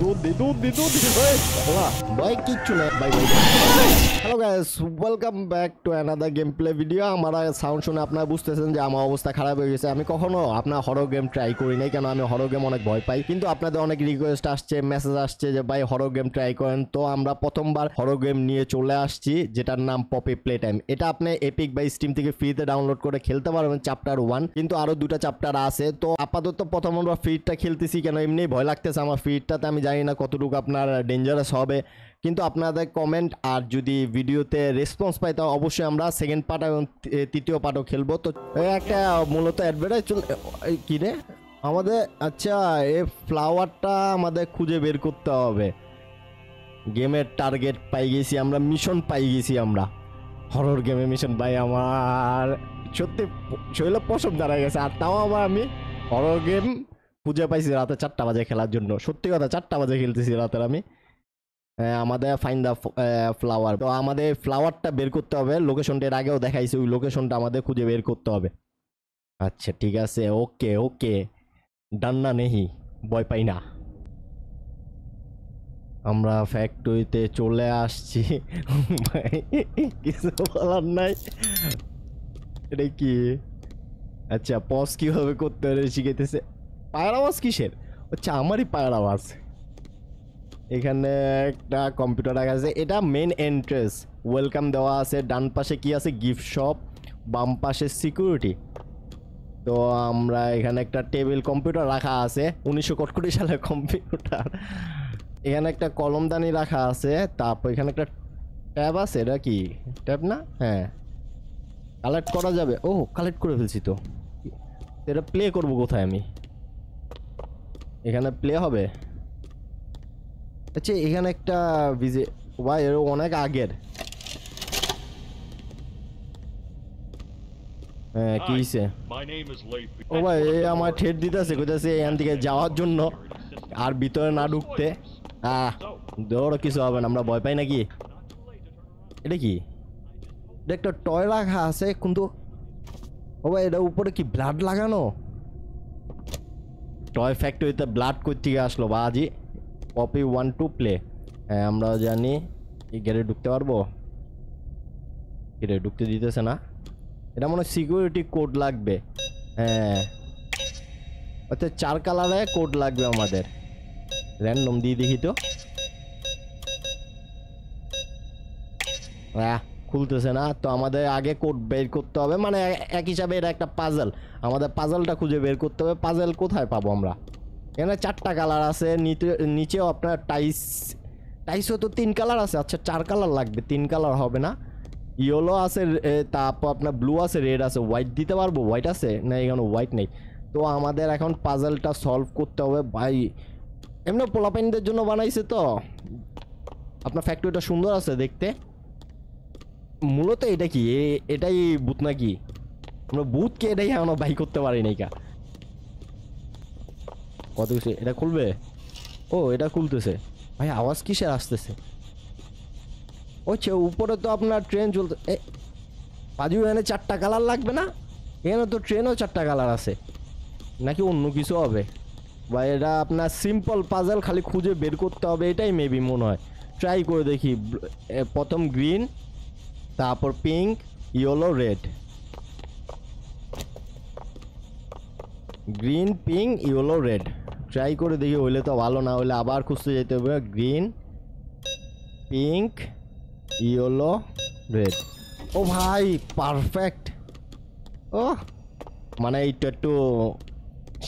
দুধ দুধ দুধ কিচ্ছু hello guys welcome back to another game play video আমার সাউন্ড শুনে আপনারা বুঝতেছেন যে আমার অবস্থা খারাপ হয়ে গেছে আমি কখনো আপনার হরো গেম ট্রাই করি নাই কেন আমি হরো গেম অনেক ভয় পাই কিন্তু আপনাদের অনেক রিকোয়েস্ট আসছে মেসেজ আসছে যে ভাই হরো গেম ট্রাই করেন তো আমরা প্রথমবার হরো গেম নিয়ে চলে আসছি যেটার নাম পপি প্লে টাইম এটা আপনি এপিক বা স্টিম থেকে ফ্রিতে ডাউনলোড করে খেলতে পারবেন চ্যাপ্টার ওয়ান কিন্তু আরও দুটা চ্যাপ্টার আছে তো আপাতত প্রথম আমরা ফ্রিটা খেলতেছি কেন এমনি ভয় লাগতেছে আমার ফ্রিটাতে আমি জানি না কতটুকু আপনার ডেঞ্জারাস হবে কিন্তু আপনাদের কমেন্ট আর যদি ভিডিওতে রেসপন্স পাই তা অবশ্যই আমরা সেকেন্ড পার্ট এবং তৃতীয় পার্টও খেলবো তো একটা মূলত অ্যাডভার্টাইজ কিনে আমাদের আচ্ছা এ ফ্লাওয়ারটা আমাদের খুঁজে বের করতে হবে গেমের টার্গেট পাই গেছি আমরা মিশন পাই গেছি আমরা হরর গেমে মিশন পাই আমার সত্যি শৈল পছন্দ দাঁড়া গেছে আর তাও আমার আমি হরর গেম খুঁজে পাইছি রাতে চারটা বাজে খেলার জন্য সত্যি কথা চারটা বাজে খেলতেছি রাতের আমি আমাদের ফাইন দ্য ফ্লাওয়ার তো আমাদের ফ্লাওয়ারটা বের করতে হবে লোকেশনটা এর আগেও দেখাইছি ওই লোকেশনটা আমাদের খুঁজে বের করতে হবে আচ্ছা ঠিক আছে ওকে ওকে ডান্না নেহি ভয় পাই না আমরা ফ্যাক্টরিতে চলে আসছি কিছু বলার নাই এটা কি আচ্ছা পজ কীভাবে করতে হবে শিখাইতেছে পায়ের আওয়াজ কিসের হচ্ছে আমারই পায়ের আওয়াজ এখানে একটা কম্পিউটার রাখা আছে এটা মেন এন্ট্রেন্স ওয়েলকাম দেওয়া আছে ডান পাশে কি আছে গিফট শপ বাম পাশে সিকিউরিটি তো আমরা এখানে একটা টেবিল কম্পিউটার রাখা আছে উনিশশো কোটি সালের কম্পিউটার এখানে একটা কলমদানি রাখা আছে তারপর এখানে একটা ট্যাব আছে এটা কি ট্যাব না হ্যাঁ কালেক্ট করা যাবে ও কালেক্ট করে ফেলছি তো এটা প্লে করবো কোথায় আমি এখানে প্লে হবে আচ্ছা এখানে একটা ভিজে ভাই এর অনেক আগের হ্যাঁ কি হইছে ও ভাই এ আমার ঠেট দিতেছে কইতাছে এখান থেকে যাওয়ার জন্য আর ভিতরে না ঢুকতে আহ দৌড় কিছু হবে না আমরা ভয় পাই নাকি এটা কি এটা একটা টয় রাখা আছে কিন্তু ও ভাই এটা উপরে কি ব্লাড লাগানো টয় ফ্যাক্টরিতে ব্লাড থেকে আসলো বা আজি পপি ওয়ান টু প্লে হ্যাঁ আমরা জানি এই গেটে ঢুকতে পারবো গেটে ঢুকতে দিতেছে না এটা মনে হয় সিকিউরিটি কোড লাগবে হ্যাঁ অর্থাৎ আচ্ছা, চার কালারে কোড লাগবে আমাদের র্যান্ডম দিয়ে দেখি তো হ্যাঁ খুলতেছে না তো আমাদের আগে কোড বের করতে হবে মানে এক হিসাবে এটা একটা পাজল আমাদের পাজলটা খুঁজে বের করতে হবে পাজল কোথায় পাবো আমরা এখানে চারটা কালার আছে নিচেও আপনার টাইস টাইসও তো তিন কালার আছে আচ্ছা চার কালার লাগবে তিন কালার হবে না ইয়েলো আছে তারপর আপনার ব্লু আছে রেড আছে হোয়াইট দিতে পারবো হোয়াইট আছে না এখানে হোয়াইট নেই তো আমাদের এখন পাজলটা সলভ করতে হবে ভাই এমনি পোলাপাইনদের জন্য বানাইছে তো আপনার ফ্যাক্টরিটা সুন্দর আছে দেখতে মূলত এটা কি এটাই বুথ নাকি আমরা বুথকে এটাই আমরা বাই করতে পারি নাই কা কত কিছু এটা খুলবে ও এটা খুলতেছে ভাই আওয়াজ কিসের আসতেছে ওছে উপরে তো আপনার ট্রেন চলতে পাজু এখানে চারটা কালার লাগবে না এখানে তো ট্রেনও চারটা কালার আছে নাকি অন্য কিছু হবে বা এটা আপনার সিম্পল পাজল খালি খুঁজে বের করতে হবে এটাই মেবি মনে হয় ট্রাই করে দেখি প্রথম গ্রিন তারপর pink yellow red green pink yellow red try করে দেখি হইলে তো ভালো না হইলে আবার খুঁজতে যেতে হবে গ্রিন পিঙ্ক ইয়েলো রেড ও ভাই পারফেক্ট ও মানে এইটা একটু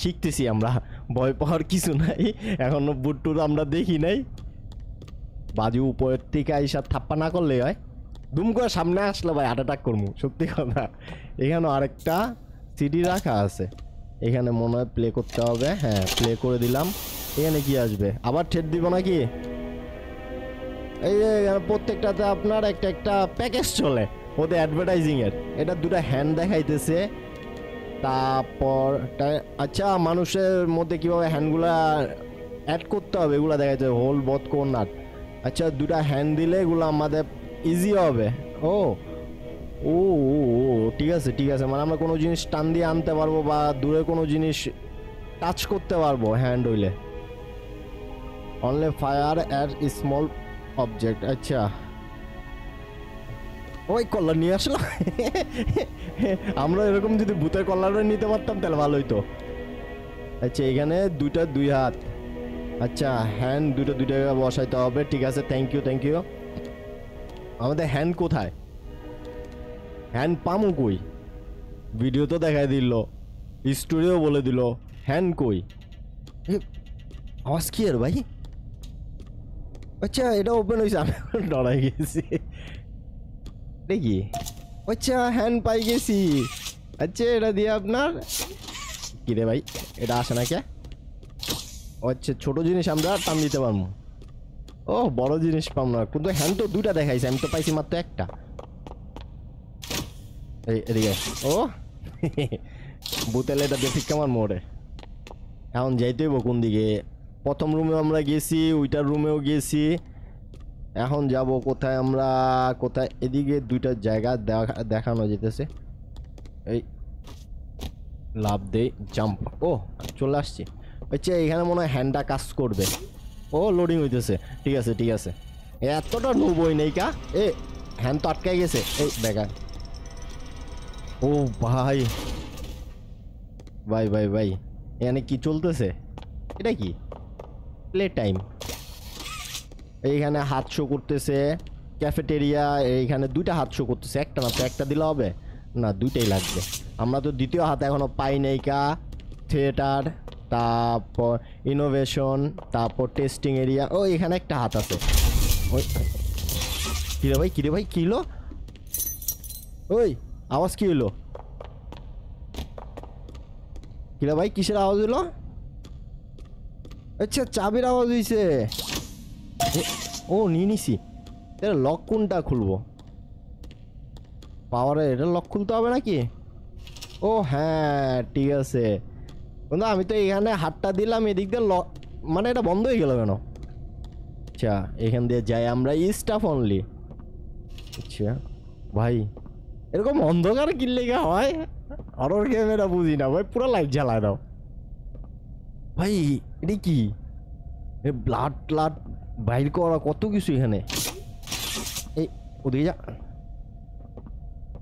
শিখতেছি আমরা ভয় পাওয়ার কিছু নাই এখনও বুট আমরা দেখি নাই বাজু উপরের থেকে এইসব থাপ্পা না করলেই হয় দুম করে সামনে আসলে ভাই হার্ট অ্যাটাক করবো সত্যি কথা এখানে আরেকটা সিডি রাখা আছে এখানে মনে হয় প্লে করতে হবে হ্যাঁ প্লে করে দিলাম এখানে কি আসবে আবার ঠেট দিব নাকি এই যে প্রত্যেকটাতে আপনার একটা একটা প্যাকেজ চলে ওদের অ্যাডভার্টাইজিংয়ের এটা দুটো হ্যান্ড দেখাইতেছে তারপর আচ্ছা মানুষের মধ্যে কীভাবে হ্যান্ডগুলা অ্যাড করতে হবে এগুলো দেখাইতে হোল বোধ কোন নাট আচ্ছা দুটা হ্যান্ড দিলে এগুলো আমাদের ইজি হবে ও ও ঠিক আছে ঠিক আছে মানে আমরা কোনো জিনিস টান দিয়ে আনতে পারবো বা দূরে কোনো জিনিস টাচ করতে পারবো হ্যান্ড হইলে only fire at small object আচ্ছা ওই কলার নিয়ে আসলো আমরা এরকম যদি ভূতের কলারও নিতে পারতাম তাহলে ভালো হইতো আচ্ছা এখানে দুইটা দুই হাত আচ্ছা হ্যান্ড দুটো দুইটা বসাইতে হবে ঠিক আছে থ্যাংক ইউ থ্যাংক ইউ আমাদের হ্যান্ড কোথায় হ্যান্ড পামু কই ভিডিও তো দেখায় দিল স্টোরিও বলে দিল হ্যান্ড কই আওয়াজ কি আর ভাই আচ্ছা এটা ওপেন হয়েছে আমি ডরাই গেছি দেখি আচ্ছা হ্যান্ড পাই গেছি আচ্ছা এটা দিয়ে আপনার কিরে ভাই এটা আসে না কে আচ্ছা ছোটো জিনিস আমরা টান দিতে পারবো ও বড় জিনিস পাম না কিন্তু হ্যান তো দুটা দেখাইছে আমি তো পাইছি মাত্র একটা ও বুতেলে এটা দেখি কেমন মোড়ে এখন যাইতে হইব কোন দিকে প্রথম রুমে আমরা গেছি ওইটার রুমেও গেছি এখন যাব কোথায় আমরা কোথায় এদিকে দুইটা জায়গা দেখানো যেতেছে এই লাভ দে জাম্প ও চলে আসছি আচ্ছা এখানে মনে হয় হ্যান্ডটা কাজ করবে ও লোডিং হইতেছে ঠিক আছে ঠিক আছে এতটা ডুবই নেই কা এ হ্যান তো আটকাই গেছে এই দেখা ও ভাই ভাই ভাই ভাই এখানে কি চলতেছে এটা কি প্লে টাইম এইখানে হাত শো করতেছে ক্যাফেটেরিয়া এইখানে দুইটা হাত শো করতেছে একটা না তো একটা দিলে হবে না দুইটাই লাগবে আমরা তো দ্বিতীয় হাত এখনও পাই নাই কা থিয়েটার তারপর ইনোভেশন তারপর টেস্টিং এরিয়া ও এখানে একটা হাত আছে ওই কিরে ভাই কিরে ভাই কিলো ওই আওয়াজ কি হলো কিরে ভাই কিসের আওয়াজ হলো আচ্ছা চাবির আওয়াজ হইছে ও নিয়ে নিছি এটা লক কোনটা খুলবো পাওয়ারের এটা লক খুলতে হবে নাকি ও হ্যাঁ ঠিক আছে বন্ধু আমি তো এখানে হাতটা দিলাম এদিক দিয়ে মানে এটা বন্ধ হয়ে গেল কেন আচ্ছা এখান দিয়ে যাই আমরা স্টাফ অনলি আচ্ছা ভাই এরকম অন্ধকার কিনলে গা হয় হরর গেম এটা বুঝি না ভাই পুরো লাইট জ্বালায় দাও ভাই এটা কি ব্লাড ট্লাড বাইর করা কত কিছু এখানে এই ওদিকে যা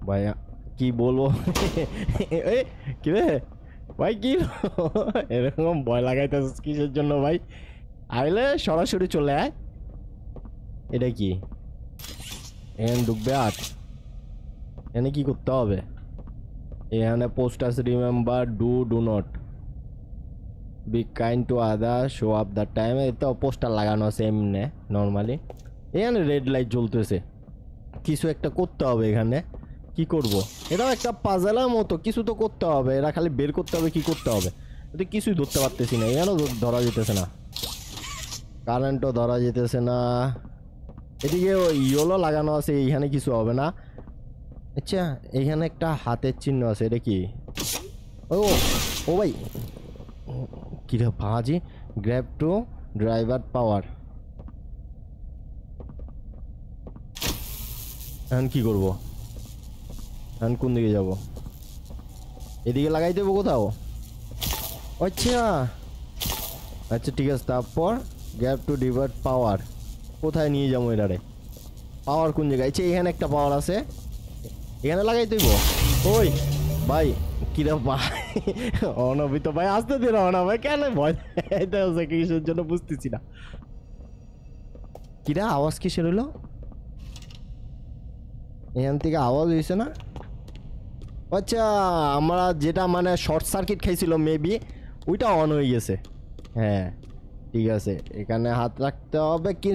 ভাইয়া কি বলবো এ কি রে ভাই কি এরকম ভয় লাগাইতেছিস কিসের জন্য ভাই আইলে সরাসরি চলে আয় এটা কি এখানে ঢুকবে আট এখানে কি করতে হবে এখানে post remember do do not be kind to other show up the time তো পোস্টার লাগানো আছে এমনি নর্মালি এখানে রেড লাইট জ্বলতেছে কিছু একটা করতে হবে এখানে কি করব। এটাও একটা পাজালার মতো কিছু তো করতে হবে এরা খালি বের করতে হবে কি করতে হবে তো কিছুই ধরতে পারতেছি না এখানেও ধরা যেতেছে না কারেন্টও ধরা যেতেছে না এদিকে ওই ইয়োলো লাগানো আছে এইখানে কিছু হবে না আচ্ছা এখানে একটা হাতের চিহ্ন আছে এটা কি ও ও ভাই কিরা ভাজি গ্র্যাব টু ড্রাইভার পাওয়ার এখন কি করবো এখন কোন দিকে যাব এদিকে লাগাই দেবো কোথাও আচ্ছা আচ্ছা ঠিক আছে তারপর গ্যাপ টু ডিভার্ট পাওয়ার কোথায় নিয়ে যাবো এটারে পাওয়ার কোন জায়গায় আচ্ছা এখানে একটা পাওয়ার আছে এখানে লাগাই দিব ওই ভাই কিরা ভাই অনবিত ভাই আসতে দিন অনা ভাই কেন ভয় কিসের জন্য বুঝতেছি না কিরা আওয়াজ কিসের হলো এখান থেকে আওয়াজ হয়েছে না আচ্ছা আমরা যেটা মানে শর্ট সার্কিট খাইছিল মেবি ওইটা অন হয়ে গেছে হ্যাঁ ঠিক আছে এখানে হাত রাখতে হবে কি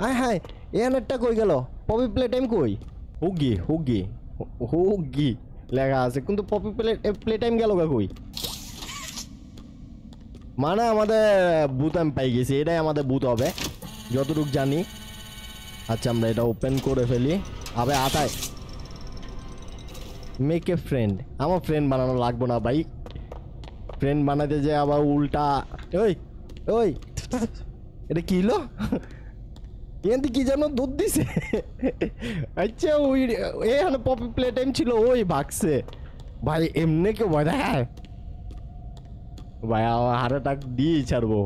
হ্যাঁ হ্যাঁ এখানেরটা কই গেল পপি প্লে টাইম কই হুগি হুগি হুগি লেখা আছে কিন্তু পপি প্লেট প্লে টাইম গেল গা কই মানে আমাদের বুথ আমি পাই গেছি এটাই আমাদের বুথ হবে যতটুক জানি আচ্ছা আমরা এটা ওপেন করে ফেলি আবে আটায় মেক এ ফ্রেন্ড আমার ফ্রেন্ড বানানো লাগবো না ভাই ফ্রেন্ড বানাতে যে আবার উল্টা ওই ওই এটা কি হলো কি যেন দুধ দিছে আচ্ছা ওই এখানে পপি প্লে টাইম ছিল ওই ভাগছে ভাই এমনি কেউ ভয় দেখায় ভাই আমার হার্ট অ্যাটাক দিয়ে ছাড়বো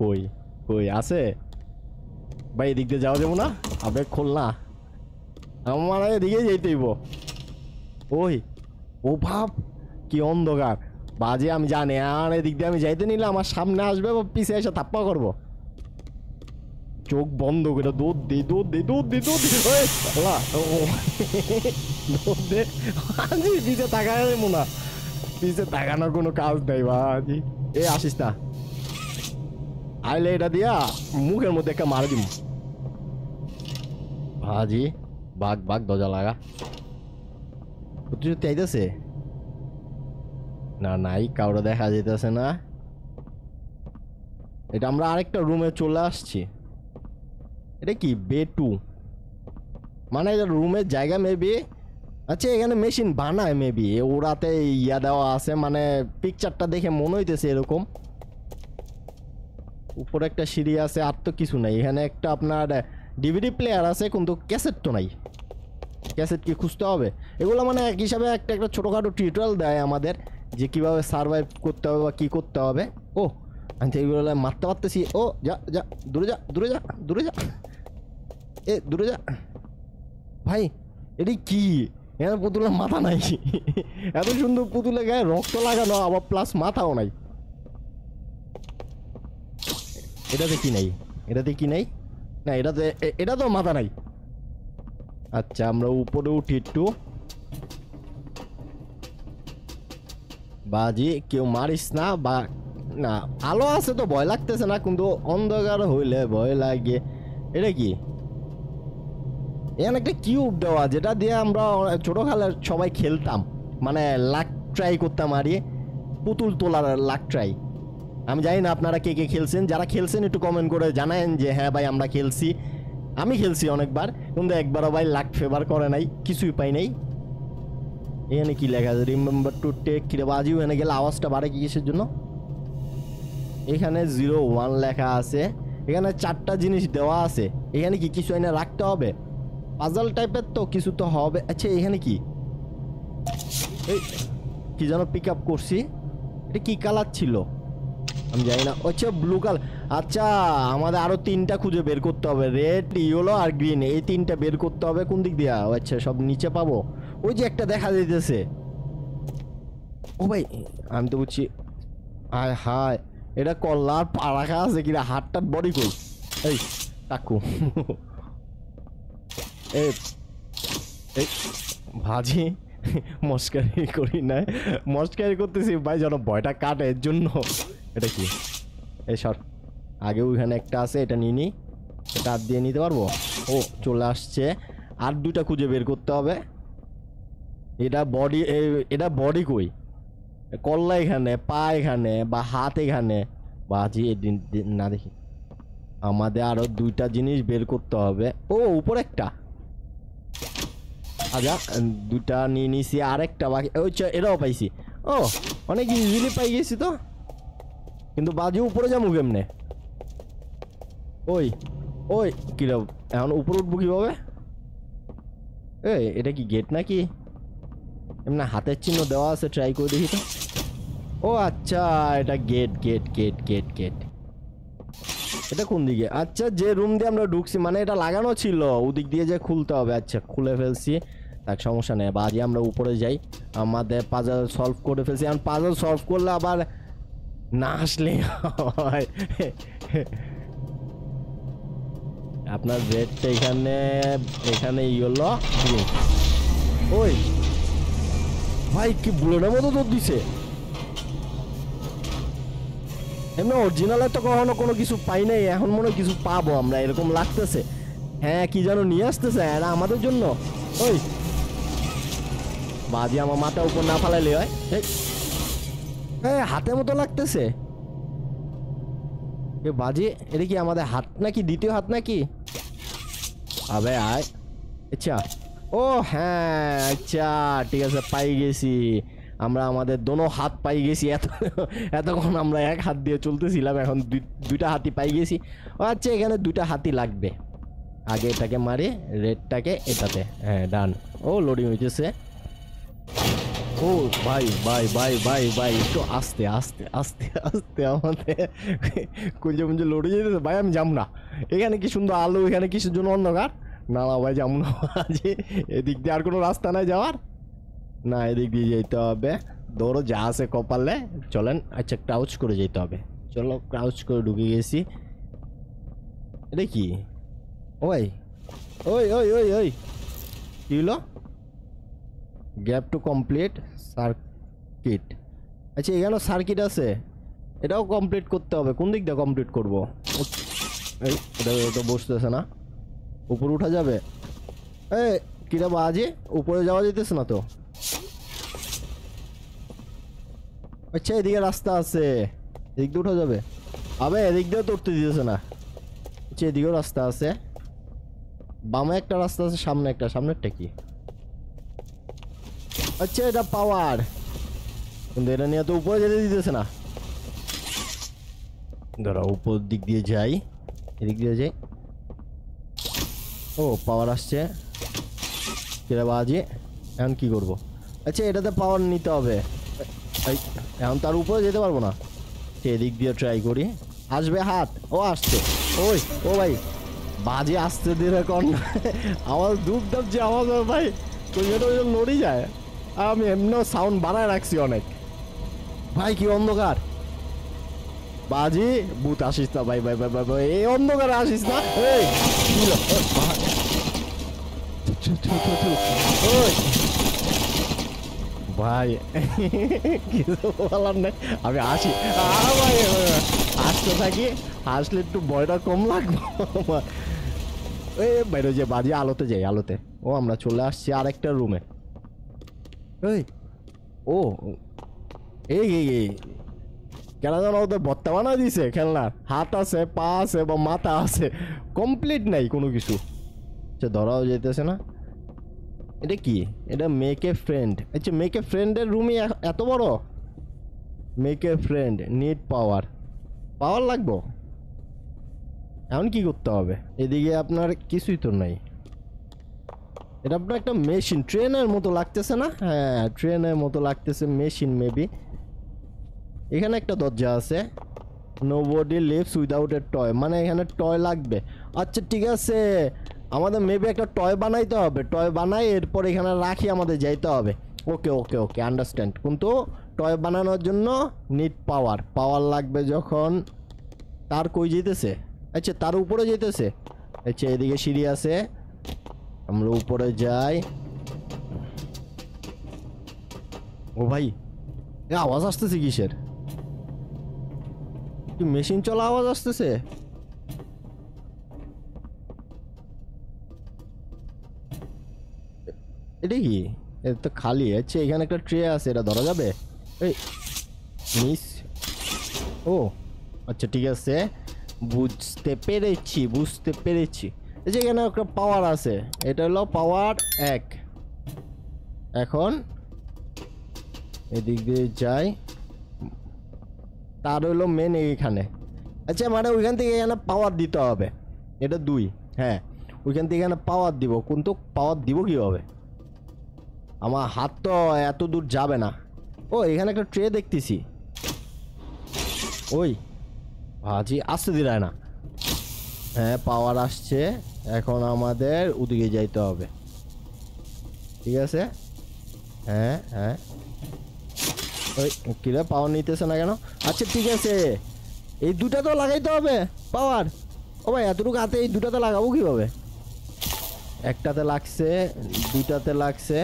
কই কই আছে ভাই এদিক দিয়ে যাওয়া যাবো না আবেগ খোল না আমার এদিকে যেতেইব ওই ও ভাব কি অন্ধকার বাজে আমি জানি আর এদিক দিয়ে আমি যাইতে নিলে আমার সামনে আসবে বা পিছিয়ে এসে থাপ্পা করবো চোখ বন্ধ করে দুধ দি দুধ দি দুধ দি দুধ দে দুধ দে আজি পিছে তাকায় মোনা পিছে তাকানোর কোনো কাজ নাই বাজি এ আসিস না আইলে এটা দিয়া মুখের মধ্যে একটা মারা দিম ভাজি বাঘ বাঘ দজা লাগা সত্যি আইতেছে না নাই কারো দেখা যেতেছে না এটা আমরা আরেকটা রুমে চলে আসছি এটা কি বে টু মানে এটা রুমের জায়গা মেবি আচ্ছা এখানে মেশিন বানায় মেবি ওরাতে ইয়া দেওয়া আছে মানে পিকচারটা দেখে মনে হইতেছে এরকম উপরে একটা সিঁড়ি আছে আর তো কিছু নাই এখানে একটা আপনার ডিভিডি প্লেয়ার আছে কিন্তু ক্যাসেট তো নাই ক্যাসেট কি খুঁজতে হবে এগুলো মানে এক হিসাবে একটা একটা ছোটোখাটো টিউটোরিয়াল দেয় আমাদের যে কীভাবে সারভাইভ করতে হবে বা কী করতে হবে ও আমি তো মারতে পারতেছি ও যা যা দূরে যা দূরে যা দূরে যা এ দূরে যা ভাই এটি কি এখানে পুতুলের মাথা নাই এত সুন্দর পুতুলে গায়ে রক্ত লাগানো আবার প্লাস মাথাও নাই এটাতে কি নাই এটাতে কি নাই না এটাতে এটা তো মাথা নাই আচ্ছা আমরা উপরে উঠি একটু বাজি কেউ মারিস না বা না আলো আছে তো ভয় লাগতেছে না কিন্তু অন্ধকার হইলে ভয় লাগে এটা কি এখানে একটা কিউব দেওয়া যেটা দিয়ে আমরা খালে সবাই খেলতাম মানে লাক ট্রাই করতাম আরে পুতুল তোলার লাক ট্রাই আমি জানি না আপনারা কে কে খেলছেন যারা খেলছেন একটু কমেন্ট করে জানায় যে হ্যাঁ ভাই আমরা খেলছি আমি খেলছি অনেকবার কিন্তু একবারও ভাই লাক ফেভার করে নাই কিছুই পাই নাই এখানে কি লেখা আছে রিমেম্বার টু টেক কিরে বাজিও এখানে গেলে আওয়াজটা বাড়ে কিসের জন্য এখানে জিরো ওয়ান লেখা আছে এখানে চারটা জিনিস দেওয়া আছে এখানে কি কিছু এনে রাখতে হবে পাজল টাইপের তো কিছু তো হবে আচ্ছা এখানে কি এই কি যেন পিক আপ করছি এটা কি কালার ছিল আমি জানি না আচ্ছা ব্লু কালার আচ্ছা আমাদের আরো তিনটা খুঁজে বের করতে হবে রেড ইয়েলো আর গ্রিন এই তিনটা বের করতে হবে কোন দিক দিয়া আচ্ছা সব নিচে পাবো ওই যে একটা দেখা দিতেছে ও ভাই আমি তো বুঝছি আয় হায় এটা কল্লার পাড়াখা আছে কিনা হাটটার বডি কই এই টাকু এই ভাজি মস্কারি করি না মস্কারি করতেছি ভাই যেন ভয়টা কাটে এর জন্য এটা কি এই সর আগে ওইখানে একটা আছে এটা নিয়ে নিই এটা আর দিয়ে নিতে পারবো ও চলে আসছে আর দুটা খুঁজে বের করতে হবে এটা বডি এটা বডি কই কল্লা এখানে পা এখানে বা হাত এখানে বা জি না দেখি আমাদের আরও দুইটা জিনিস বের করতে হবে ও উপর একটা আচ্ছা দুটা নিয়ে নিছি আর একটা বাকি ওই এটাও পাইছি ও অনেক ইজিলি পাই গেছি তো কিন্তু বাজি উপরে যাবো কেমনে ওই ওই কিরা এখন উপর উঠবো কীভাবে এই এটা কি গেট নাকি এমনি হাতের চিহ্ন দেওয়া আছে ট্রাই করে দেখি তো ও আচ্ছা এটা gate gate gate gate gate এটা কোন দিকে আচ্ছা যে রুম দিয়ে আমরা ঢুকছি মানে এটা লাগানো ছিল ওদিক দিয়ে যে খুলতে হবে আচ্ছা খুলে ফেলছি তার সমস্যা নেই বাজে আমরা উপরে যাই আমাদের পাজাল সলভ করে ফেলছি এখন পাজাল সলভ করলে আবার না আসলে আপনার রেটটা এখানে এখানে ই হলো ওই ভাই কি বুলেটের মতো দৌড় দিছে এমনি অরিজিনালে তো কখনো কোনো কিছু পাই নাই এখন মনে কিছু পাবো আমরা এরকম লাগতেছে হ্যাঁ কি যেন নিয়ে আসতেছে এরা আমাদের জন্য ওই বাজি আমার মাথা উপর না ফালাইলে হয় হ্যাঁ হাতের মতো লাগতেছে এ বাজি এটা কি আমাদের হাত নাকি দ্বিতীয় হাত নাকি আবে আয় আচ্ছা ও হ্যাঁ আচ্ছা ঠিক আছে পাই গেছি আমরা আমাদের দোনো হাত পাই গেছি এত এতক্ষণ আমরা এক হাত দিয়ে চলতেছিলাম এখন দুইটা হাতি পাই গেছি ও আচ্ছা এখানে দুইটা হাতি লাগবে আগে এটাকে মারি রেডটাকে এটাতে হ্যাঁ ডান ও লোডিং হইতেছে ও ভাই ভাই ভাই ভাই ভাই একটু আস্তে আস্তে আস্তে আস্তে আমাদের কুলজে মুঞ্জে লড়ে যেতে ভাই আমি যাম না এখানে কি সুন্দর আলো এখানে কিসের জন্য অন্ধকার না না ভাই যাম না যে এদিক দিয়ে আর কোনো রাস্তা নাই যাওয়ার না এদিক দিয়ে যেতে হবে ধরো যা আছে কপালে চলেন আচ্ছা ক্রাউচ করে যেতে হবে চলো ক্রাউচ করে ঢুকে গেছি এটা কি ওই ওই ওই ওই ওই কি হলো গ্যাপ টু কমপ্লিট সার্কিট আচ্ছা এখানেও সার্কিট আছে এটাও কমপ্লিট করতে হবে কোন দিক দিয়ে কমপ্লিট করবো এটা এটা বসতেছে না উপরে উঠা যাবে এ কিরা বাজে উপরে যাওয়া যেতেছে না তো আচ্ছা এদিকে রাস্তা আছে এদিক দিয়ে উঠা যাবে আবে এদিক দিয়েও তরতে দিতেছে না আচ্ছা এদিকেও রাস্তা আছে বামে একটা রাস্তা আছে সামনে একটা সামনেরটা কি আচ্ছা এটা পাওয়ার কিন্তু এটা নিয়ে তো উপরে যেতে দিতেছে না ধরো উপর দিক দিয়ে যাই এদিক দিয়ে যাই ও পাওয়ার আসছে কেরা বাজে এখন কি করব আচ্ছা এটাতে পাওয়ার নিতে হবে এখন তার উপরে যেতে পারবো না আচ্ছা, এদিক দিয়ে ট্রাই করি আসবে হাত ও আসছে ওই ও ভাই বাজে আসতে দিলে কন আমার দুপ ডাপ যে আওয়াজ ভাই তো যেটা লড়ি যায় আমি এমনিও সাউন্ড বাড়ায় রাখছি অনেক ভাই কি অন্ধকার বাজি ভূত আসিস না ভাই ভাই ভাই ভাই ভাই এই অন্ধকারে আসিস না ভাই কিছু বলার নাই আমি আসি ভাই আসতে থাকি আসলে একটু ভয়টা কম লাগবে এই বাইরে যে বাজি আলোতে যাই আলোতে ও আমরা চলে আসছি আরেকটা রুমে Hey. ও এই এই এই কেন যেন ওদের বত্তা দিছে খেলনার হাত আছে পা আছে বা মাথা আছে কমপ্লিট নাই কোনো কিছু সে আচ্ছা, ধরাও যেতেছে না এটা কি এটা মেক ফ্রেন্ড আচ্ছা মেকে ফ্রেন্ডের রুমে এত বড় make friend need power power লাগবো এমন কি করতে হবে এদিকে আপনার কিছুই তো নাই এটা আপনার একটা মেশিন ট্রেনের মতো লাগতেছে না হ্যাঁ ট্রেনের মতো লাগতেছে মেশিন মেবি এখানে একটা দরজা আছে nobody leaves without a toy মানে এখানে টয় লাগবে আচ্ছা ঠিক আছে আমাদের মেবি একটা টয় বানাইতে হবে টয় বানাই এরপর এখানে রাখি আমাদের যাইতে হবে ওকে ওকে ওকে আন্ডারস্ট্যান্ড কিন্তু টয় বানানোর জন্য নিট পাওয়ার পাওয়ার লাগবে যখন তার কই যেতেছে আচ্ছা তার উপরে যেতেছে আচ্ছা এদিকে সিঁড়ি আছে আমরা উপরে যাই ও ভাই আওয়াজ আসতেছে কিসের কি মেশিন চলা আওয়াজ আসতেছে এটা কি এটা তো খালি আছে আচ্ছা, এখানে একটা ট্রে আছে এটা ধরা যাবে এই মিস ও আচ্ছা ঠিক আছে বুঝতে পেরেছি বুঝতে পেরেছি এই যে এখানে একটা পাওয়ার আছে এটা হলো পাওয়ার এক এখন এদিক দিয়ে যাই তার হলো মেন এইখানে আচ্ছা মানে ওইখান থেকে এখানে পাওয়ার দিতে হবে এটা দুই হ্যাঁ ওইখান থেকে এখানে পাওয়ার দিব কিন্তু পাওয়ার দিব কীভাবে আমার হাত তো এত দূর যাবে না ও এখানে একটা ট্রে দেখতেছি ওই ভাজি আসতে দিলায় না হ্যাঁ পাওয়ার আসছে এখন আমাদের ওদিকে যাইতে হবে ঠিক আছে হ্যাঁ হ্যাঁ ওই কিরা পাওয়ার নিতেছে না কেন আচ্ছা ঠিক আছে এই দুটা তো লাগাইতে হবে পাওয়ার ও ভাই এতটুকু হাতে এই দুটাতে লাগাবো কীভাবে একটাতে লাগছে দুটাতে লাগছে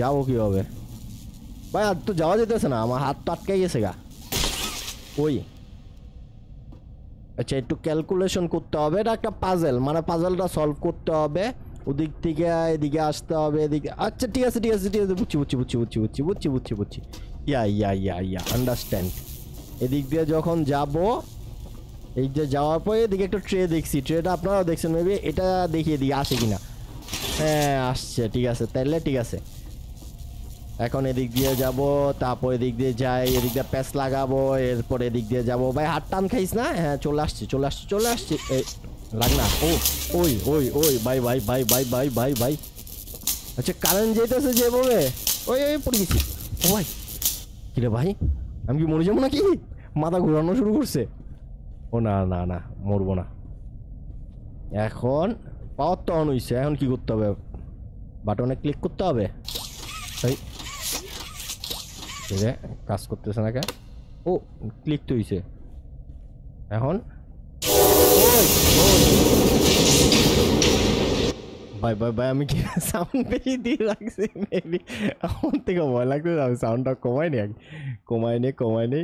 যাবো কীভাবে ভাই আর তো যাওয়া যেতেছে না আমার হাত তো আটকে গেছে গা ওই আচ্ছা একটু ক্যালকুলেশন করতে হবে এটা একটা পাজেল মানে পাজেলটা সলভ করতে হবে ওদিক থেকে এদিকে আসতে হবে এদিকে আচ্ছা ঠিক আছে ঠিক আছে ঠিক আছে বুঝছি বুঝছি বুঝছি বুঝছি বুঝছি বুঝছি বুঝছি বুঝছি ইয়া ইয়া ইয়া ইয়া আন্ডারস্ট্যান্ড এদিক দিয়ে যখন যাব এই যে যাওয়ার পরে এদিকে একটা ট্রে দেখছি ট্রেটা আপনারাও দেখছেন মেবি এটা দেখিয়ে দিকে আসে কিনা হ্যাঁ আসছে ঠিক আছে তাহলে ঠিক আছে এখন এদিক দিয়ে যাব তারপর এদিক দিয়ে যাই এদিক দিয়ে প্যাস লাগাবো এরপর এদিক দিয়ে যাব ভাই হাত টান খাইস না হ্যাঁ চলে আসছি চলে আসছি চলে আসছি এই লাগ না ও ওই ওই ওই bye bye bye bye bye bye bye আচ্ছা কারেন্ট যেতেছে যেভাবে ওই ওই পড়ে গেছি ও ভাই কিরে ভাই আমি কি মরে যাবো নাকি মাথা ঘুরানো শুরু করছে ও না না না মরবো না এখন পাওয়ার তো অন হয়েছে এখন কি করতে হবে বাটনে ক্লিক করতে হবে এই এটা কাজ করতেছে না কেন ও ক্লিক তো হইছে এখন ভাই ভাই ভাই আমি কি সাউন্ড বেশি দিয়ে লাগছে মেবি এখন থেকে ভয় লাগছে আমি সাউন্ডটা কমাই নি কমাই নি কমাই নি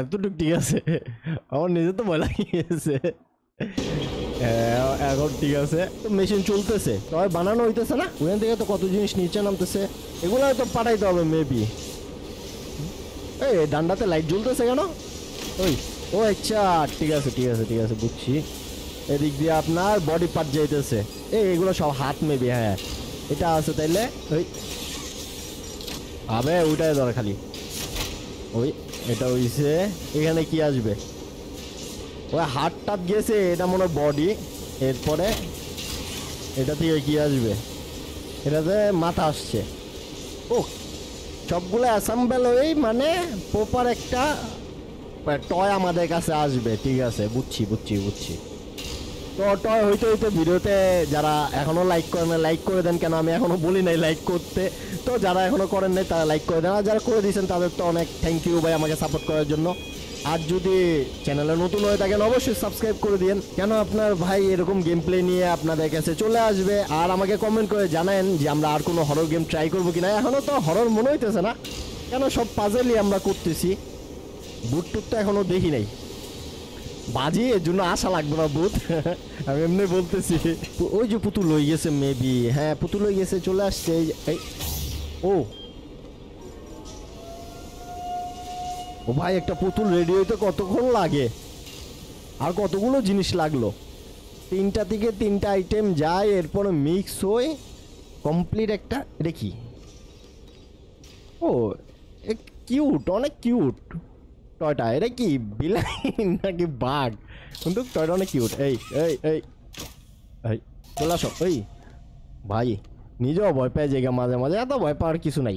এতটুকু ঠিক আছে আমার নিজে তো ভয় লাগিয়েছে এখন ঠিক আছে মেশিন চলতেছে তবে বানানো হইতেছে না ওখান থেকে তো কত জিনিস নিচে নামতেছে এগুলো তো পাঠাইতে হবে মেবি এই ডান্ডাতে লাইট জ্বলতেছে কেন ওই ও আচ্ছা ঠিক আছে ঠিক আছে ঠিক আছে বুঝছি এদিক দিয়ে আপনার বডি পার্ট যাইতেছে এই এগুলো সব হাত মেবি হ্যাঁ এটা আছে তাইলে ওই আবে ওইটাই ধর খালি ওই এটা হইছে এখানে কি আসবে ওই হাট টাপ গেছে এটা মনে বডি এরপরে এটা থেকে কি আসবে এটাতে মাথা আসছে ও সবগুলো অ্যাসেম্বল হয়েই মানে প্রপার একটা টয় মানে আমাদের কাছে আসবে ঠিক আছে বুঝছি বুঝছি বুঝছি তো টয় হইতে হইতে ভিডিওতে যারা এখনও লাইক করেন না লাইক করে দেন কেন আমি এখনও বলি নাই লাইক করতে তো যারা এখনও করেন নাই তারা লাইক করে দেন আর যারা করে দিয়েছেন তাদের তো অনেক থ্যাংক ইউ ভাই আমাকে সাপোর্ট করার জন্য আর যদি চ্যানেলে নতুন হয়ে থাকেন অবশ্যই সাবস্ক্রাইব করে দিন কেন আপনার ভাই এরকম গেম প্লে নিয়ে আপনাদের কাছে চলে আসবে আর আমাকে কমেন্ট করে জানান যে আমরা আর কোনো হরর গেম ট্রাই করবো কিনা এখনও তো হরর মনে হইতেছে না কেন সব পাজেলই আমরা করতেছি বুট তো এখনও দেখি নাই বাজি এর জন্য আশা লাগবে না বুথ আমি এমনি বলতেছি ওই যে পুতুল হয়ে গেছে মেবি হ্যাঁ পুতুল হয়ে গেছে চলে আসছে এই ও ও ভাই একটা পুতুল রেডি হইতে কতক্ষণ লাগে আর কতগুলো জিনিস লাগলো তিনটা থেকে তিনটা আইটেম যায় এরপর মিক্স হয়ে কমপ্লিট একটা রেখি ও কিউট অনেক কিউট টয়টা এটা কি বিলাইন নাকি বাঘ কিন্তু টয়টা অনেক কিউট এই এই এই এই চলে আসো এই ভাই নিজেও ভয় পেয়ে জায়গা মাঝে মাঝে এত ভয় পাওয়ার কিছু নাই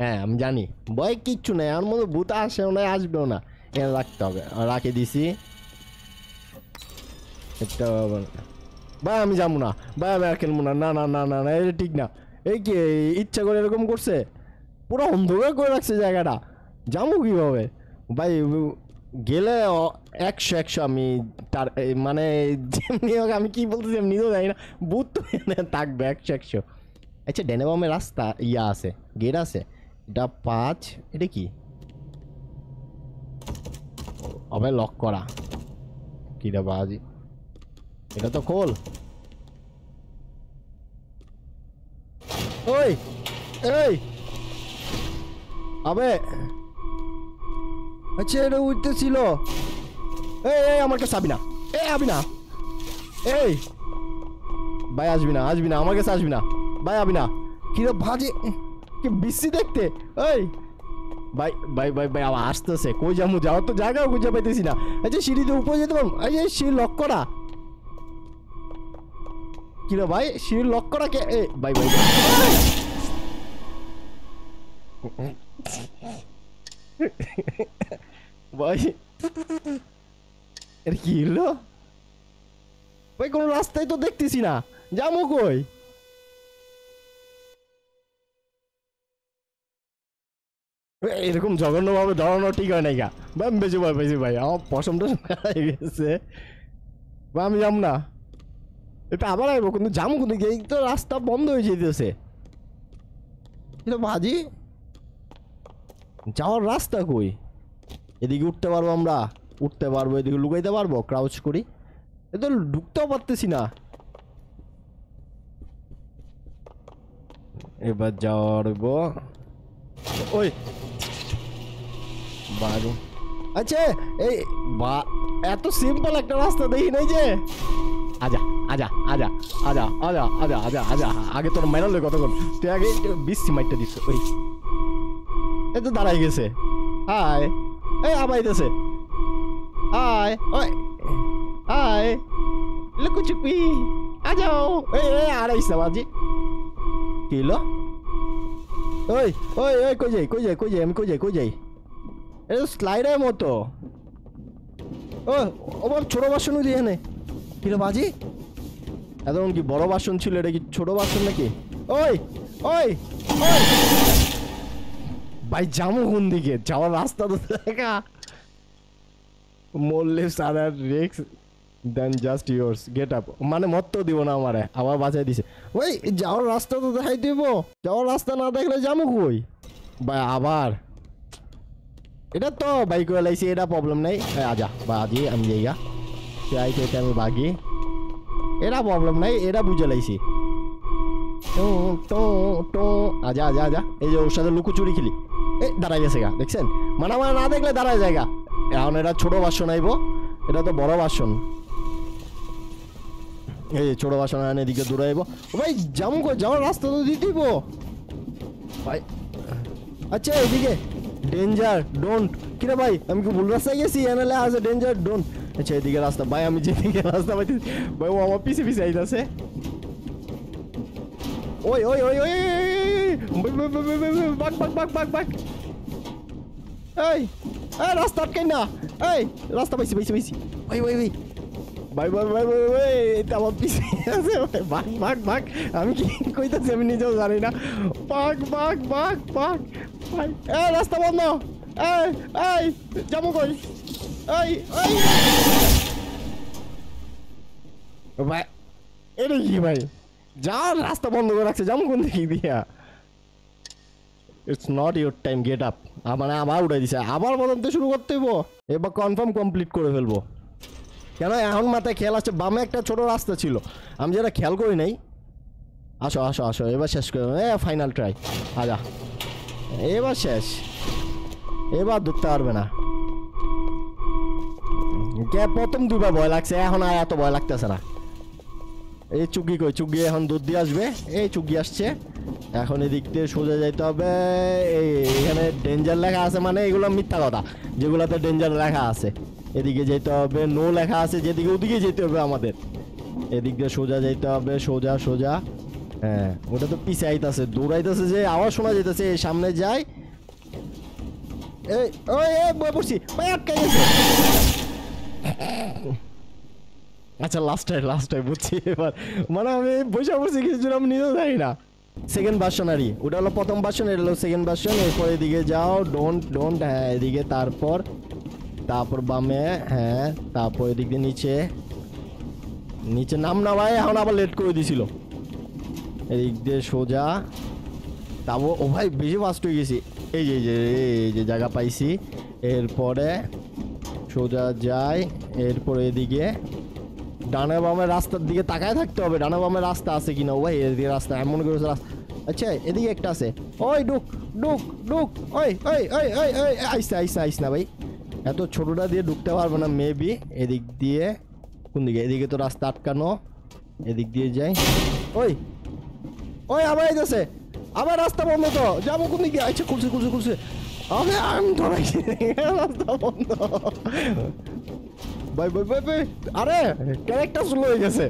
হ্যাঁ আমি জানি ভয় কিচ্ছু নাই আমার মতো ভূত আসেও না আসবেও না এর রাখতে হবে রাখে দিছি একটা ভাই আমি যাবো না ভাই আমি আর খেলবো না না না না না না এটা ঠিক না এই কি ইচ্ছা করে এরকম করছে পুরো অন্ধকার করে রাখছে জায়গাটা যাবো কীভাবে ভাই গেলে একশো একশো আমি তার মানে যেমনি হোক আমি কী বলতে নিজেও যাই না বুথ তো থাকবে একশো একশো আচ্ছা ডেনেবামের রাস্তা ইয়া আছে গেট আছে এটা পাঁচ এটা কি হবে লক করা কিরা বাজি এটা তো খোল ওই এই আবে আচ্ছা এটা ছিল এই এই আমার কাছে আবি না এই আবি না এই ভাই আসবি না আসবি না আমার কাছে আসবি না ভাই আবি না কিরা বাজে কি দেখতে ওই ভাই ভাই ভাই ভাই আবার আসতেছে কই যাবো যাও তো খুঁজে পাইতেছি না আচ্ছা সিঁড়িতে উপরে যেতে পারবো এই ভাই কে এ ভাই ভাই ভাই এর কি হলো ভাই কোনো রাস্তায় তো দেখতেছি না যাবো কই এরকম জঘন্যভাবে দাঁড়ানো ঠিক হয় না গা ভাই আমি বেশি ভয় ভাই আমার পশমটা হয়ে গেছে বা আমি যাম না এটা আবার আসবো কিন্তু যাবো কিন্তু এই তো রাস্তা বন্ধ হয়ে যেতেছে এটা ভাজি যাওয়ার রাস্তা কই এদিকে উঠতে পারবো আমরা উঠতে পারবো এদিকে লুকাইতে পারবো ক্রাউচ করি এ তো ঢুকতেও পারতেছি না এবার যাওয়ার ওই বাড়ি আচ্ছা এই বা এত সিম্পল একটা রাস্তা দেখি নাই যে আজা আজা আজা আজা আজা আজা আজা আজা আগে তোর মাইনালে কতক্ষণ তুই আগে বিশ্রী মাইটটা দিস ওই এই তো দাঁড়াই গেছে হাই এই আবাইতেছে হাই ওই হাই লুকুচুপি আজাও এই এই আড়াইস না বাজি কিলো ওই ওই ওই কই যাই কই যাই কই যাই আমি কই যাই কই যাই এটা স্লাইডের মতো ও আবার ছোটো বাসনও দিয়ে নে কিরে বাজি এত কি বড় বাসন ছিল এটা কি ছোট বাসন নাকি ওই ওই ভাই যাবো কোন দিকে যাওয়ার রাস্তা তো দেখা মরলে সারা রিক্স দেন জাস্ট ইয়োর্স গেট আপ মানে মত্ত দিব না আমারে আবার বাঁচাই দিছে ওই যাওয়ার রাস্তা তো দেখাই দিব যাওয়ার রাস্তা না দেখলে যাবো কই ভাই আবার এটা তো বাইক লাইছি এটা প্রবলেম নাই আজা বাজি আমি যাইগা চাই চাইতে আমি বাগি এটা প্রবলেম নাই এটা বুঝে লাইছি তো তো আজা আজা আজা এই যে ওর সাথে লুকোচুরি খেলি এ দাঁড়াই গেছে গা দেখছেন মানে আমার না দেখলে দাঁড়ায় জায়গা এখন এটা ছোট বাসন আইব এটা তো বড় বাসন এই ছোট বাসন আনে এদিকে দূরে আইব ভাই যাবো যাওয়ার রাস্তা তো দিব ভাই আচ্ছা এদিকে ডেঞ্জার ডোন্ট কিরে ভাই আমি কি ভুল রাস্তায় গেছি এনালে আছে ডেঞ্জার ডোন্ট আচ্ছা এদিকে রাস্তা ভাই আমি যেদিকে রাস্তা পাইছি ভাই ও আমার পিছে পিছে আইতাছে ওই ওই ওই ওই বাক বাক বাক বাক বাক এই এই রাস্তা আটকাই না এই রাস্তা পাইছি পাইছি পাইছি ওই ওই ওই ভাই ভাই ভাই ভাই ভাই এটা আমার পিছিয়ে আছে ভাগ বাক ভাগ আমি কি কইতাছি আমি নিজেও জানি না ভাগ ভাগ বাক বাক এই রাস্তা বন্ধ এই এই যাবো কই এই এই ভাই এটা কি ভাই যা রাস্তা বন্ধ করে রাখছে যাবো কোন দিকে দিয়া it's not your time get up মানে আবার উঠাই দিছে আবার বদলতে শুরু করতে হইব এবার কনফার্ম কমপ্লিট করে ফেলবো কেন এখন মাথায় খেয়াল আসছে বামে একটা ছোট রাস্তা ছিল আমি যেটা খেয়াল করি নাই আসো আসো আসো এবার শেষ করে হ্যাঁ ফাইনাল ট্রাই আজা এবার শেষ এবার ধরতে পারবে না প্রথম দুইবার ভয় লাগছে এখন আর এত ভয় লাগতেছে না এই চুগি কই চুগি এখন দুধ দিয়ে আসবে এই চুগি আসছে এখন এদিক দিয়ে সোজা যাইতে হবে এই এখানে ডেঞ্জার লেখা আছে মানে এগুলো মিথ্যা কথা যেগুলোতে ডেঞ্জার লেখা আছে এদিকে যেতে হবে নো লেখা আছে যেদিকে ওদিকে যেতে হবে আমাদের এদিক দিয়ে সোজা যাইতে হবে সোজা সোজা হ্যাঁ ওটা তো পিছে আইতাছে দৌড়াইতাছে যে আওয়াজ শোনা যাইতেছে সামনে যাই এই ওই এ বই পড়ছি ভাই গেছে আচ্ছা লাস্ট টাইম লাস্ট টাইম বুঝছি এবার মানে আমি বৈশাখ পড়ছি কিছু আমি নিজেও জানি না সেকেন্ড ভার্সন আরই ওটা হলো প্রথম ভার্সন এটা হলো সেকেন্ড ভার্সন এরপর এদিকে যাও ডোন্ট ডোন্ট হ্যাঁ এদিকে তারপর তারপর বামে হ্যাঁ তারপর এদিক দিয়ে নিচে নিচে নাম না ভাই এখন আবার লেট করে দিছিল এদিক দিয়ে সোজা তাবো ও ভাই বেশি ফাস্ট হয়ে গেছি এই যে এই যে জায়গা পাইছি এরপরে সোজা যাই এরপরে এদিকে ডানে বামের রাস্তার দিকে তাকায় থাকতে হবে ডানে বামের রাস্তা আছে কিনা ও ভাই এদিকে রাস্তা এমন করে রাস্তা আচ্ছা এদিকে একটা আছে ওই ডুক ডুক ডুক ওই ওই ওই ওই ওই আইস আইস আইস না ভাই এত ছোটোটা দিয়ে ঢুকতে পারবো না মেবি এদিক দিয়ে কোন দিকে এদিকে তো রাস্তা আটকানো এদিক দিয়ে যাই ওই ওই আবার আইতেছে আবার রাস্তা বন্ধ তো যাবো কোন দিকে আচ্ছা খুলছে খুলছে খুলছে আরে আমি ধরাইছি রাস্তা বন্ধ ভাই ভাই ভাই ভাই আরে ক্যারেক্টার স্লো হয়ে গেছে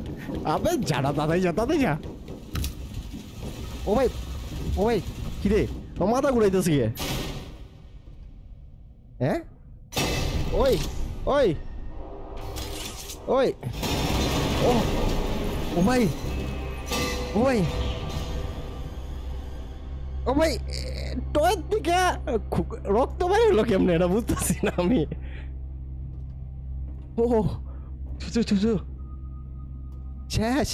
আবে যারা দাদাই যা দাদাই যা ও ভাই ও ভাই কিরে রে ও মাথা ঘুরাইতেছে গে হ্যাঁ ওই ওই ওই ও ও ভাই ও ভাই ও ভাই টয়ের দিকে রক্ত বাইরে হলো কেমনে এটা বুঝতেছি না আমি ও শেষ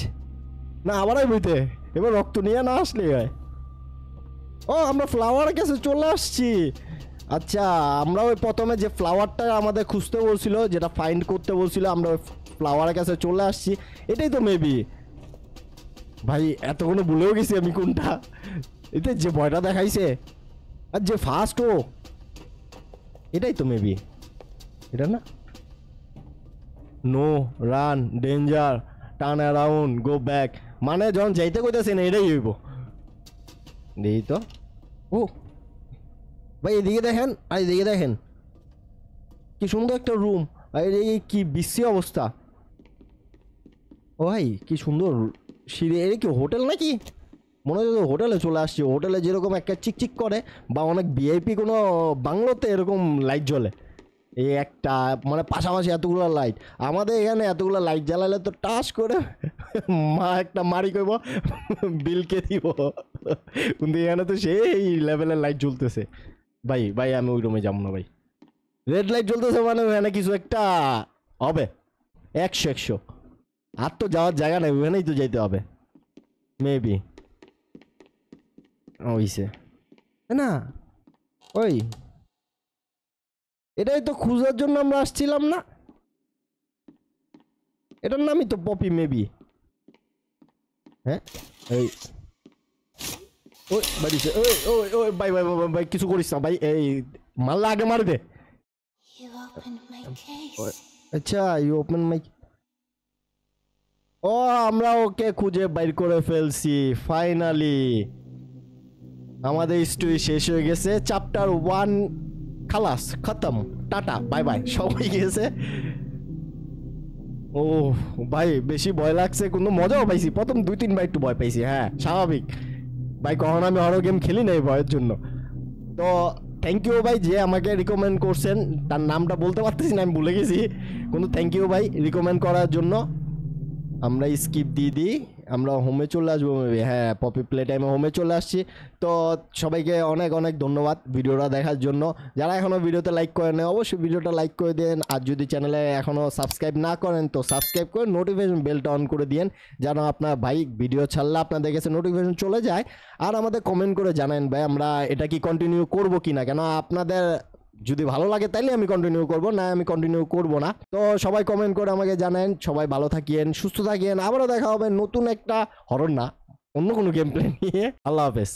না আবার বইতে এবার রক্ত নিয়ে না আসলে হয় ও আমরা ফ্লাওয়ারের কাছে চলে আসছি আচ্ছা আমরা ওই প্রথমে যে ফ্লাওয়ারটা আমাদের খুঁজতে বলছিল যেটা ফাইন্ড করতে বলছিল আমরা ওই ফ্লাওয়ারের কাছে চলে আসছি এটাই তো মেবি ভাই এতক্ষণ ভুলেও গেছি আমি কোনটা এতে যে ভয়টা দেখাইছে আর যে ফার্স্ট ও এটাই তো মেবি এটা না no run danger turn around go back মানে যখন যাইতে কইতেছে না এটাই হইব এই তো ও ভাই এদিকে দেখেন আর এদিকে দেখেন কি সুন্দর একটা রুম আর এই কি বিশ্রী অবস্থা ও ভাই কি সুন্দর সিঁড়ি এটা কি হোটেল নাকি মনে হচ্ছে হোটেলে চলে আসছি হোটেলে যেরকম একটা চিকচিক করে বা অনেক ভিআইপি কোনো বাংলোতে এরকম লাইট জ্বলে এই একটা মানে পাশাপাশি এতগুলো লাইট আমাদের এখানে এতগুলো লাইট জ্বালালে তো টাস করে মা একটা মারি করব বিলকে দিব কিন্তু এখানে তো সেই লেভেলের লাইট জ্বলতেছে ভাই ভাই আমি ওই রুমে যাব না ভাই রেড লাইট জ্বলতেছে মানে ওখানে কিছু একটা হবে একশো একশো আর তো যাওয়ার জায়গা নেই ওখানেই তো যাইতে হবে মেবি হইছে না ওই এটাই তো খোঁজার জন্য আমরা আসছিলাম না এটার নামই তো পপি মেবি হ্যাঁ এই ওই বাড়িছে ওই ওই ওই ভাই ভাই ভাই ভাই কিছু করিস না ভাই এই মাল্লা আগে মার দে আচ্ছা ইউ ওপেন মাই ও আমরা ওকে খুঁজে বাইর করে ফেলছি ফাইনালি আমাদের স্টোরি শেষ হয়ে গেছে চ্যাপ্টার ওয়ান খালাস খতম টাটা বাই বাই সবাই গেছে ও ভাই বেশি ভয় লাগছে কোনো মজাও পাইছি প্রথম দুই বাই একটু ভয় পাইছি হ্যাঁ স্বাভাবিক ভাই কখন আমি আরও গেম খেলি না এই ভয়ের জন্য তো থ্যাংক ইউ ভাই যে আমাকে রিকমেন্ড করছেন তার নামটা বলতে পারতেছি না আমি ভুলে গেছি কিন্তু থ্যাংক ইউ ভাই রিকমেন্ড করার জন্য আমরা স্কিপ দিয়ে দিই আমরা হোমে চলে আসবো মেবি হ্যাঁ পপি প্লে টাইমে হোমে চলে আসছি তো সবাইকে অনেক অনেক ধন্যবাদ ভিডিওটা দেখার জন্য যারা এখনও ভিডিওতে লাইক করেন অবশ্যই ভিডিওটা লাইক করে দেন আর যদি চ্যানেলে এখনও সাবস্ক্রাইব না করেন তো সাবস্ক্রাইব করে নোটিফিকেশন বেলটা অন করে দিন যেন আপনার ভাই ভিডিও ছাড়লে আপনাদের কাছে নোটিফিকেশন চলে যায় আর আমাদের কমেন্ট করে জানান ভাই আমরা এটা কি কন্টিনিউ করবো কি না কেন আপনাদের যদি ভালো লাগে তাইলে আমি কন্টিনিউ করব না আমি কন্টিনিউ করব না তো সবাই কমেন্ট করে আমাকে জানেন সবাই ভালো থাকিয়েন সুস্থ থাকিয়েন আবারও দেখা হবে নতুন একটা হরণ না অন্য কোনো গেম প্লে নিয়ে আল্লাহ হাফেজ